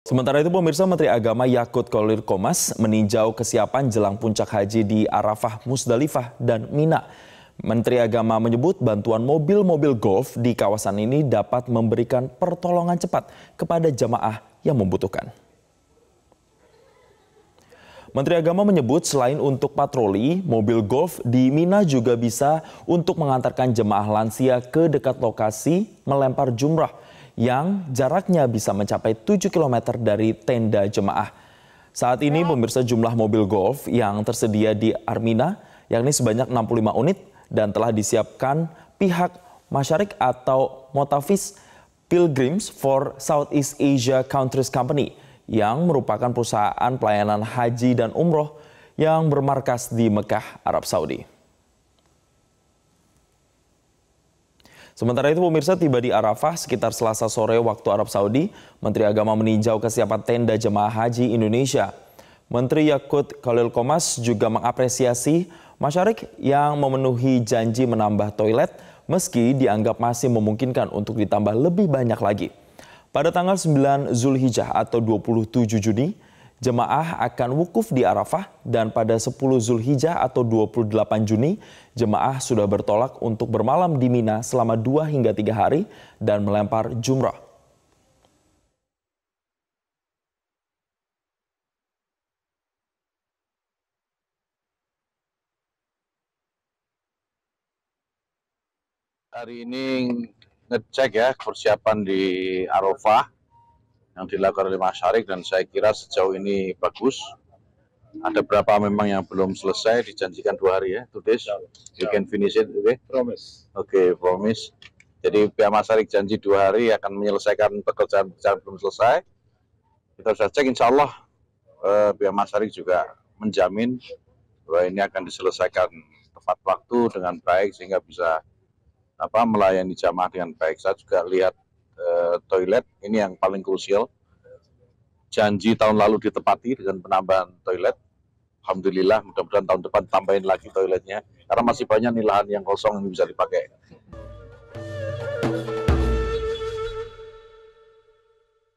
Sementara itu pemirsa Menteri Agama Yakut Kolir Komas meninjau kesiapan jelang puncak haji di Arafah, Musdalifah, dan Mina. Menteri Agama menyebut bantuan mobil-mobil golf di kawasan ini dapat memberikan pertolongan cepat kepada jamaah yang membutuhkan. Menteri Agama menyebut selain untuk patroli, mobil golf di Mina juga bisa untuk mengantarkan jemaah lansia ke dekat lokasi melempar jumrah yang jaraknya bisa mencapai 7 km dari tenda jemaah. Saat ini pemirsa jumlah mobil golf yang tersedia di Armina yakni sebanyak 65 unit dan telah disiapkan pihak Masyarik atau Motavis Pilgrims for Southeast Asia Countries Company yang merupakan perusahaan pelayanan haji dan umroh yang bermarkas di Mekah, Arab Saudi. Sementara itu pemirsa tiba di Arafah sekitar selasa sore waktu Arab Saudi, Menteri Agama meninjau kesiapan tenda jemaah haji Indonesia. Menteri Yakut Khalil Komas juga mengapresiasi masyarakat yang memenuhi janji menambah toilet meski dianggap masih memungkinkan untuk ditambah lebih banyak lagi. Pada tanggal 9 Zulhijjah atau 27 Juni, Jemaah akan wukuf di Arafah dan pada 10 Zulhijjah atau 28 Juni, jemaah sudah bertolak untuk bermalam di Mina selama 2 hingga 3 hari dan melempar jumrah. hari ini ngecek ya persiapan di Arafah yang dilakukan oleh Mas Syarik dan saya kira sejauh ini bagus. Ada berapa memang yang belum selesai dijanjikan dua hari ya, tuh ya. You can finish it, oke? Okay? Promise. Oke, okay, promise. Jadi pihak Mas Syarik janji dua hari akan menyelesaikan pekerjaan-pekerjaan belum selesai. Kita bisa cek, insya Allah eh, pihak Mas Syarik juga menjamin bahwa ini akan diselesaikan tepat waktu dengan baik sehingga bisa apa melayani jamaah dengan baik. Saya juga lihat eh, toilet ini yang paling krusial janji tahun lalu ditepati dengan penambahan toilet. Alhamdulillah, mudah-mudahan tahun depan tambahin lagi toiletnya. Karena masih banyak nih lahan yang kosong yang bisa dipakai